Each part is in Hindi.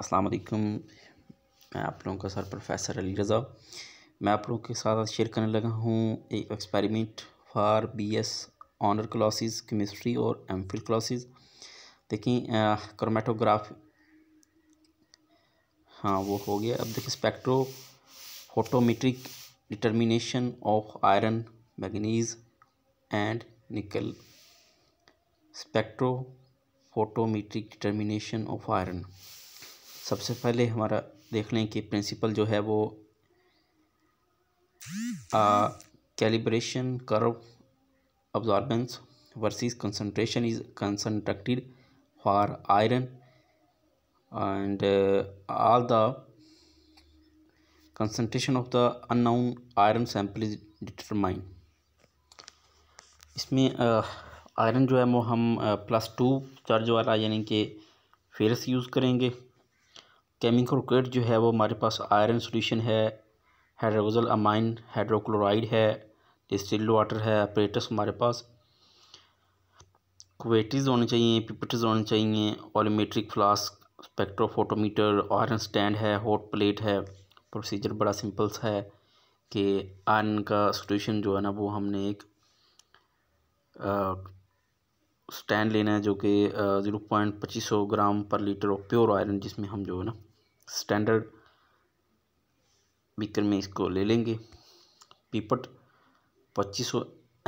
अस्सलाम वालेकुम मैं आप लोगों का सर प्रोफेसर अली रज़ा मैं आप लोगों के साथ शेयर करने लगा हूँ एक experiment for BS honour classes chemistry और एम फिल क्लासेस देखें क्रोमेटोग्राफ हाँ वो हो गया अब देखिए spectrophotometric determination of iron manganese and nickel spectrophotometric determination of iron सबसे पहले हमारा देख लें कि प्रिंसिपल जो है वो calibration curve absorbance versus concentration is constructed for iron and all the concentration of the unknown iron sample is determined इसमें आयरन जो है वो हम प्लस टू चार्ज वाला यानी कि फेरस यूज़ करेंगे केमिकल केमिकोक्रेट जो है वो हमारे पास आयरन सोल्यूशन है हाइड्रोजल अमाइन हाइड्रोक्लोराइड है डिस्टिल्ड वाटर है अपरेटस हमारे पास क्वेटीज होने चाहिए पिपटिज होने चाहिए volumetric flask spectrophotometer iron stand है हॉट प्लेट है प्रोसीजर बड़ा सिंपल सा है कि आयरन का सोल्यूशन जो है ना वो हमने एक स्टैंड लेना है जो कि ज़ीरो पॉइंट पच्चीस सौ ग्राम पर लीटर ऑफ प्योर आयरन जिसमें हम जो है ना स्टैंडर्ड बिकर में इसको ले लेंगे pipette 2500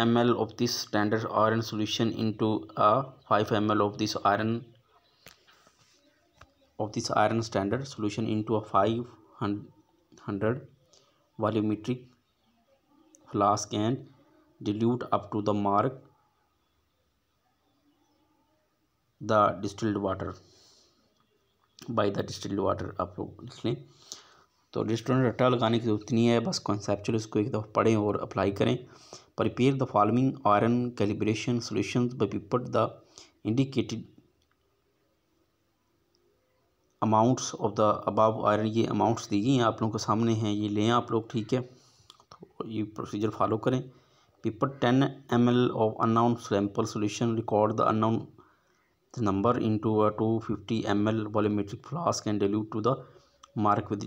ml of this standard iron solution into a 5 ml of this iron of this iron standard solution solution into a 500 volumetric flask and dilute up to the mark the distilled water by the distilled water आप लोग लिख लें तो डिस्टोरेंट रट्टा लगाने की जरूरत नहीं है बस कॉन्सेपचुअल इसको एक दफ़ा पढ़ें और अप्लाई करें prepare the following iron calibration solution by pipette the indicated amounts of the above iron ये अमाउंट्स दी गई हैं आप लोगों के सामने हैं ये लें आप लोग ठीक है तो ये प्रोसीजर फॉलो करें pipette ten M L of unknown sample solution record the unknown the number into a 250 ml volumetric flask and dilute to the mark with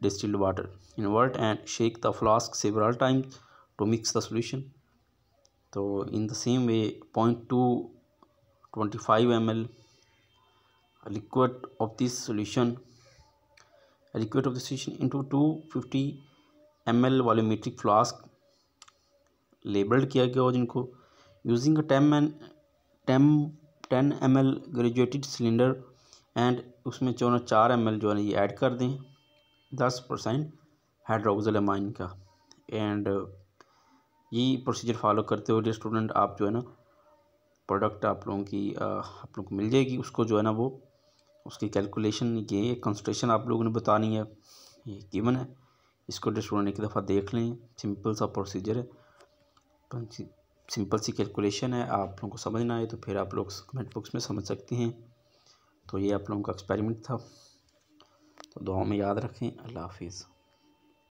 distilled water. Invert and shake the flask several times to mix the solution. So in the same way 0.2 25 ml liquid of this solution liquid of the solution into 250 ml volumetric flask labelled किया गया और जिनको using ten and ten ten M L graduated cylinder and उसमें जो है चार एम एल जो है ये ऐड कर दें दस परसेंट हाइड्रोक्सल एमाइन का एंड ये प्रोसीजर फॉलो करते हुए स्टूडेंट आप जो है ना प्रोडक्ट आप लोगों की आप लोगों को मिल जाएगी उसको जो है ना वो उसकी कैलकुलेशन ये कंसट्रेशन आप लोगों ने बतानी है ये गिवन है इसको स्टूडेंट एक दफ़ा देख लें सिंपल सा प्रोसीजर है सिंपल सी कैलकुलेशन है आप लोगों को समझ ना आए तो फिर आप लोग कमेंट बॉक्स में समझ सकते हैं तो ये आप लोगों का एक्सपेरिमेंट था तो दुआ में याद रखें अल्लाह हाफिज़